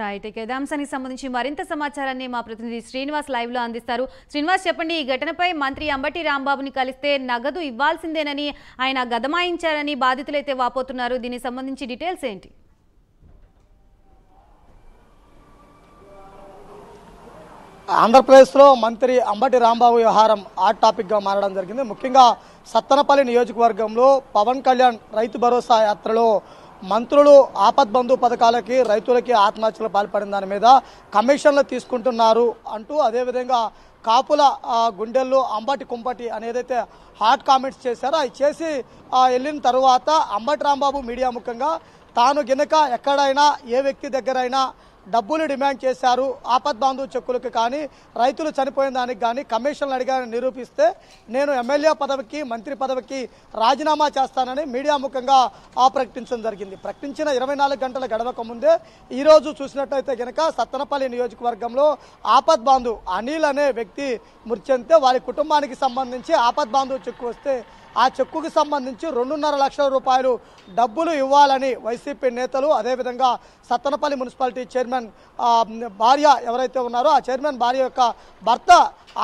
right ఇక అంశానికి సంబంధించి మరింత సమాచారాన్ని మా ప్రతినిధి శ్రీనివాస్ లైవ్ లో అందిస్తారు శ్రీనివాస్ చెప్పండి ఈ ఘటనపై మంత్రి అంబటి రాంబాబుని కలిస్తే నగదు ఇవ్వాల్సిందేనని ఆయన గదమాయించారని బాధితులైతే వాపోతున్నారు దీనికి సంబంధించి డీటెయిల్స్ ఏంటి ఆంధ్రప్రదేశ్లో మంత్రి అంబటి రాంబాబు వ్యవహారం హాట్ టాపిక్గా మారడం జరిగింది ముఖ్యంగా సత్తనపల్లి నియోజకవర్గంలో పవన్ కళ్యాణ్ రైతు భరోసా యాత్రలో మంత్రులు ఆపద్ బంధు పథకాలకి రైతులకి ఆత్మహత్యలు పాల్పడిన దాని మీద కమిషన్లు తీసుకుంటున్నారు అంటూ అదేవిధంగా కాపుల గుండెల్లో అంబటి కుంపటి అనేదైతే హాట్ కామెంట్స్ చేశారో అవి చేసి వెళ్ళిన తర్వాత అంబటి రాంబాబు మీడియా ముఖ్యంగా తాను గినక ఎక్కడైనా ఏ వ్యక్తి దగ్గరైనా డబ్బులు డిమాండ్ చేశారు ఆపద్ బాంధు చెక్కులకు కానీ రైతులు చనిపోయిన దానికి కానీ కమిషన్లు అడిగారని నిరూపిస్తే నేను ఎమ్మెల్యే పదవికి మంత్రి పదవికి రాజీనామా చేస్తానని మీడియా ముఖంగా ఆ ప్రకటించడం జరిగింది ప్రకటించిన ఇరవై నాలుగు గంటల గడవక ముందే ఈరోజు చూసినట్లయితే కనుక సత్తనపల్లి నియోజకవర్గంలో ఆపద్ బాంధు అనిల్ అనే వ్యక్తి మృతి చెందితే వారి కుటుంబానికి సంబంధించి ఆపద్ బాంధు చెక్కు వస్తే ఆ చెక్కుకు సంబంధించి రెండున్నర లక్షల రూపాయలు డబ్బులు ఇవ్వాలని వైసీపీ నేతలు అదేవిధంగా సత్తనపల్లి మున్సిపాలిటీ చైర్మన్ భార్య ఎవరైతే ఉన్నారో ఆ చైర్మన్ భార్య యొక్క భర్త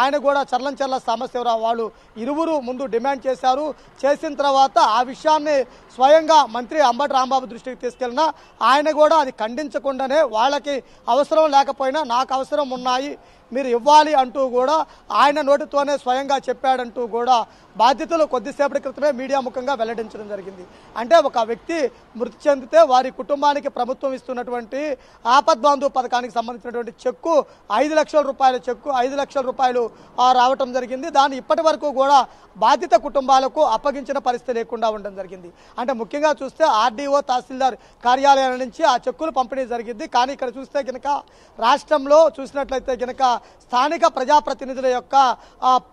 ఆయన కూడా చర్లం చర్ల సామశివరావు వాళ్ళు ఇరువురు ముందు డిమాండ్ చేశారు చేసిన తర్వాత ఆ విషయాన్ని స్వయంగా మంత్రి అంబటి రాంబాబు దృష్టికి తీసుకెళ్ళినా ఆయన కూడా అది ఖండించకుండానే వాళ్ళకి అవసరం లేకపోయినా నాకు అవసరం ఉన్నాయి మీరు ఇవ్వాలి అంటూ కూడా ఆయన నోటితోనే స్వయంగా చెప్పాడంటూ కూడా బాధ్యతలు కొద్దిసేపటి క్రితమే మీడియా ముఖంగా వెల్లడించడం జరిగింది అంటే ఒక వ్యక్తి మృతి చెందితే వారి కుటుంబానికి ప్రభుత్వం ఇస్తున్నటువంటి ఆపద్బాంధు పథకానికి సంబంధించినటువంటి చెక్కు ఐదు లక్షల రూపాయల చెక్కు ఐదు లక్షల రూపాయలు రావటం జరిగింది దాన్ని ఇప్పటి కూడా బాధిత కుటుంబాలకు అప్పగించిన పరిస్థితి లేకుండా ఉండడం జరిగింది అంటే ముఖ్యంగా చూస్తే ఆర్డీఓ తహసీల్దార్ కార్యాలయం నుంచి ఆ చెక్కులు పంపిణీ జరిగింది కానీ ఇక్కడ చూస్తే కనుక రాష్ట్రంలో చూసినట్లయితే కనుక స్థానిక ప్రజాప్రతినిధుల యొక్క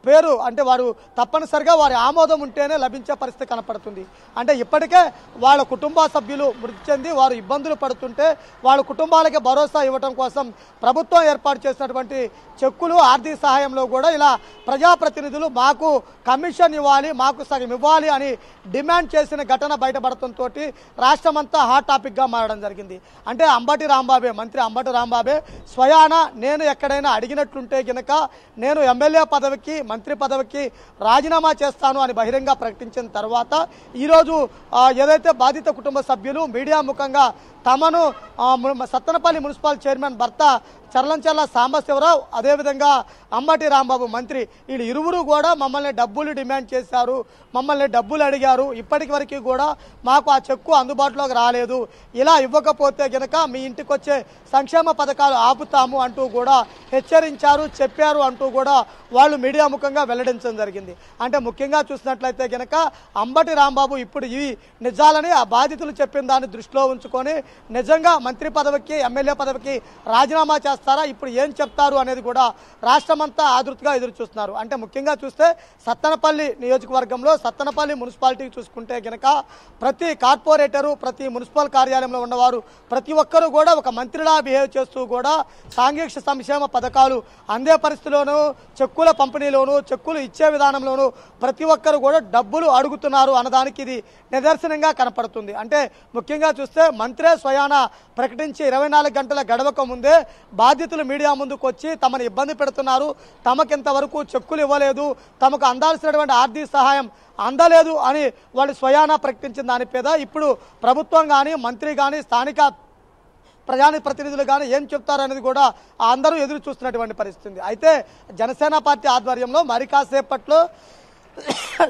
పేరు అంటే వారు తప్పనిసరిగా వారి ఆమోదం ఉంటేనే లభించే పరిస్థితి కనపడుతుంది అంటే ఇప్పటికే వాళ్ళ కుటుంబ సభ్యులు మృతి చెంది వారు ఇబ్బందులు పడుతుంటే వాళ్ళ కుటుంబాలకి భరోసా ఇవ్వడం కోసం ప్రభుత్వం ఏర్పాటు చేసినటువంటి చెక్కులు ఆర్థిక సహాయంలో కూడా ఇలా ప్రజాప్రతినిధులు మాకు కమిషన్ ఇవ్వాలి మాకు సగం ఇవ్వాలి అని డిమాండ్ చేసిన ఘటన బయటపడటంతో రాష్ట్రమంతా హాట్ టాపిక్గా మారడం జరిగింది అంటే అంబటి రాంబాబే మంత్రి అంబటి రాంబాబే స్వయాన నేను ఎక్కడైనా అడిగిన అయినట్లుంటే గనక నేను ఎమ్మెల్యే పదవికి మంత్రి పదవికి రాజీనామా చేస్తాను అని బహిరంగ ప్రకటించిన తర్వాత ఈరోజు ఏదైతే బాధిత కుటుంబ సభ్యులు మీడియా ముఖంగా తమను సత్తనపల్లి మున్సిపల్ చైర్మన్ భర్త చర్లంచర్ల సాంబశివరావు అదేవిధంగా అంబటి రాంబాబు మంత్రి వీళ్ళు ఇరువురు కూడా మమ్మల్ని డబ్బులు డిమాండ్ చేశారు మమ్మల్ని డబ్బులు అడిగారు ఇప్పటికి వరకు కూడా మాకు ఆ చెక్కు అందుబాటులోకి రాలేదు ఇలా ఇవ్వకపోతే గనక మీ ఇంటికి వచ్చే సంక్షేమ పథకాలు ఆపుతాము అంటూ కూడా హెచ్చరి వివరించారు చెప్పారు అంటూ కూడా వాళ్ళు మీడియా ముఖంగా వెల్లడించడం జరిగింది అంటే ముఖ్యంగా చూసినట్లయితే కనుక అంబటి రాంబాబు ఇప్పుడు ఈ నిజాలని ఆ బాధితులు చెప్పిన దాన్ని దృష్టిలో ఉంచుకొని నిజంగా మంత్రి పదవికి ఎమ్మెల్యే పదవికి రాజీనామా చేస్తారా ఇప్పుడు ఏం చెప్తారు అనేది కూడా రాష్ట్రమంతా ఆదృతిగా ఎదురు చూస్తున్నారు అంటే ముఖ్యంగా చూస్తే సత్తనపల్లి నియోజకవర్గంలో సత్తనపల్లి మున్సిపాలిటీ చూసుకుంటే కనుక ప్రతి కార్పొరేటరు ప్రతి మున్సిపల్ కార్యాలయంలో ఉన్నవారు ప్రతి ఒక్కరూ కూడా ఒక మంత్రిలా బిహేవ్ చేస్తూ కూడా సాంఘిక సంక్షేమ పథకాలు పథకాలు అందే పరిస్థితిలోనూ చెక్కుల పంపిణీలోనూ చెక్కులు ఇచ్చే విధానంలోనూ ప్రతి ఒక్కరు కూడా డబ్బులు అడుగుతున్నారు అన్నదానికి ఇది నిదర్శనంగా కనపడుతుంది అంటే ముఖ్యంగా చూస్తే మంత్రే స్వయాన ప్రకటించి ఇరవై గంటల గడవక ముందే బాధితులు మీడియా ముందుకు వచ్చి తమను ఇబ్బంది పెడుతున్నారు తమకింతవరకు చెక్కులు ఇవ్వలేదు తమకు అందాల్సినటువంటి ఆర్థిక సహాయం అందలేదు అని వాళ్ళు స్వయాన ప్రకటించిన దాని పేద ఇప్పుడు ప్రభుత్వం కానీ మంత్రి కానీ స్థానిక ప్రతినిధులు కానీ ఏం చెప్తారనేది కూడా అందరూ ఎదురు చూస్తున్నటువంటి పరిస్థితి అయితే జనసేన పార్టీ ఆధ్వర్యంలో మరి కాసేపట్లో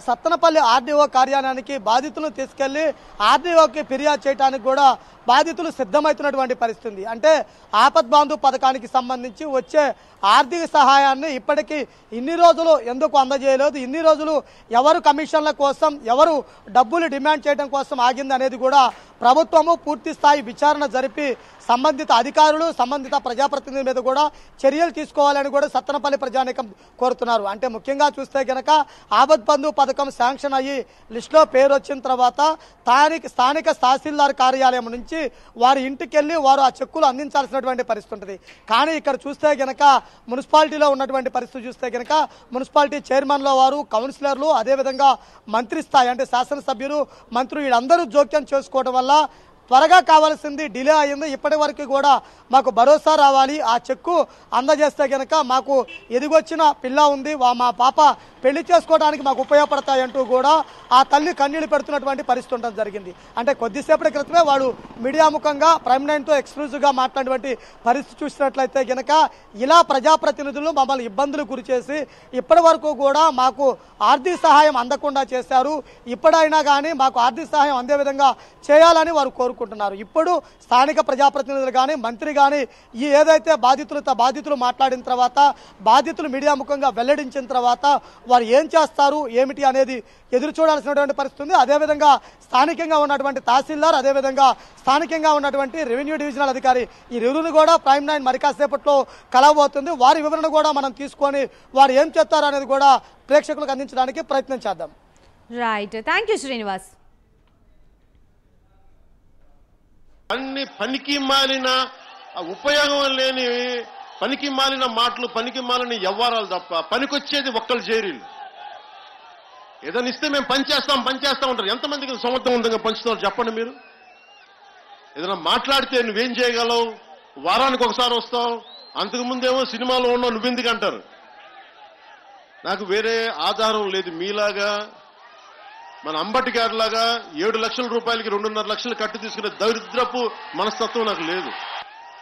సత్తనపల్లి ఆర్డీఓ కార్యాలయానికి బాధితులను తీసుకెళ్లి ఆర్డీఓకి ఫిర్యాదు చేయడానికి కూడా బాధితులు సిద్ధమవుతున్నటువంటి పరిస్థితి అంటే బాంధు పథకానికి సంబంధించి వచ్చే ఆర్థిక సహాయాన్ని ఇప్పటికీ ఇన్ని రోజులు ఎందుకు అందజేయలేదు ఇన్ని రోజులు ఎవరు కమిషన్ల కోసం ఎవరు డబ్బులు డిమాండ్ చేయడం కోసం ఆగింది అనేది కూడా ప్రభుత్వము పూర్తి స్థాయి విచారణ జరిపి సంబంధిత అధికారులు సంబంధిత ప్రజాప్రతినిధుల మీద కూడా చర్యలు తీసుకోవాలని కూడా సత్తనపల్లి ప్రజానికం కోరుతున్నారు అంటే ముఖ్యంగా చూస్తే కనుక ఆపద్ బంధు పథకం శాంక్షన్ అయ్యి లిస్టులో పేరు వచ్చిన తర్వాత స్థానిక స్థానిక తహసీల్దార్ కార్యాలయం నుంచి చేసి వారి ఇంటికి వెళ్ళి వారు ఆ చెక్కులు అందించాల్సినటువంటి పరిస్థితి ఉంటుంది కానీ ఇక్కడ చూస్తే గనక మున్సిపాలిటీలో ఉన్నటువంటి పరిస్థితి చూస్తే గనక మున్సిపాలిటీ చైర్మన్లో వారు కౌన్సిలర్లు అదేవిధంగా మంత్రి స్థాయి అంటే శాసనసభ్యులు మంత్రులు వీళ్ళందరూ జోక్యం చేసుకోవడం వల్ల త్వరగా కావాల్సింది డిలే అయింది ఇప్పటి వరకు కూడా మాకు భరోసా రావాలి ఆ చెక్కు అందజేస్తే కనుక మాకు ఎదిగొచ్చిన పిల్ల ఉంది మా పాప పెళ్లి చేసుకోవడానికి మాకు ఉపయోగపడతాయంటూ కూడా ఆ తల్లి కన్నీళ్లు పెడుతున్నటువంటి పరిస్థితి ఉండడం జరిగింది అంటే కొద్దిసేపటి క్రితమే వాడు మీడియా ముఖంగా ప్రైమ్ నైన్తో ఎక్స్క్లూజివ్గా మాట్లాడినటువంటి పరిస్థితి చూసినట్లయితే కనుక ఇలా ప్రజాప్రతినిధులు మమ్మల్ని ఇబ్బందులు గురిచేసి ఇప్పటి వరకు కూడా మాకు ఆర్థిక సహాయం అందకుండా చేశారు ఇప్పుడైనా కానీ మాకు ఆర్థిక సహాయం అందే విధంగా చేయాలని వారు కోరుకు అనుకుంటున్నారు ఇప్పుడు స్థానిక ప్రజాప్రతినిధులు కానీ మంత్రి కానీ ఈ ఏదైతే బాధితులతో బాధితులు మాట్లాడిన తర్వాత బాధితులు మీడియా ముఖంగా వెల్లడించిన తర్వాత వారు ఏం చేస్తారు ఏమిటి అనేది ఎదురు చూడాల్సినటువంటి పరిస్థితి ఉంది అదేవిధంగా స్థానికంగా ఉన్నటువంటి తహసీల్దార్ అదేవిధంగా స్థానికంగా ఉన్నటువంటి రెవెన్యూ డివిజనల్ అధికారి ఈ రివ్యూను కూడా ప్రైమ్ నైన్ కాసేపట్లో కలవబోతుంది వారి వివరణ కూడా మనం తీసుకొని వారు ఏం చేస్తారు అనేది కూడా ప్రేక్షకులకు అందించడానికి ప్రయత్నం చేద్దాం రైట్ థ్యాంక్ శ్రీనివాస్ అన్ని పనికి మాలిన ఉపయోగం లేని పనికి మాలిన మాటలు పనికి మాలిన వ్యవహారాలు తప్ప పనికొచ్చేది ఒక్కరు చేరీలు ఏదైనా ఇస్తే మేము పనిచేస్తాం పనిచేస్తా ఉంటారు ఎంతమందికి సమర్థవంతంగా పంచుతున్నారు చెప్పండి మీరు ఏదైనా మాట్లాడితే నువ్వేం చేయగలవు వారానికి ఒకసారి వస్తావు అంతకుముందేమో సినిమాలో ఉన్నావు నువ్వెందుకు అంటారు నాకు వేరే ఆధారం లేదు మీలాగా మన అంబటి గారి లాగా ఏడు లక్షల రూపాయలకి రెండున్నర లక్షలు కట్టు తీసుకునే దరిద్రపు మనస్తత్వం నాకు లేదు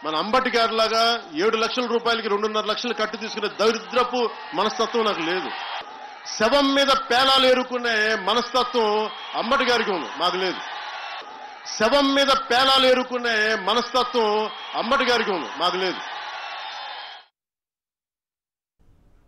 మన అంబటి గారి లాగా ఏడు లక్షల రూపాయలకి రెండున్నర లక్షలు కట్టు తీసుకునే దరిద్రపు మనస్తత్వం నాకు లేదు శవం మీద పేలాలు ఏరుకునే మనస్తత్వం అంబటి గారికి ఉంది మాకు లేదు శవం మీద పేలాలు ఏరుకునే మనస్తత్వం అంబటి గారికి ఉంది మాకు లేదు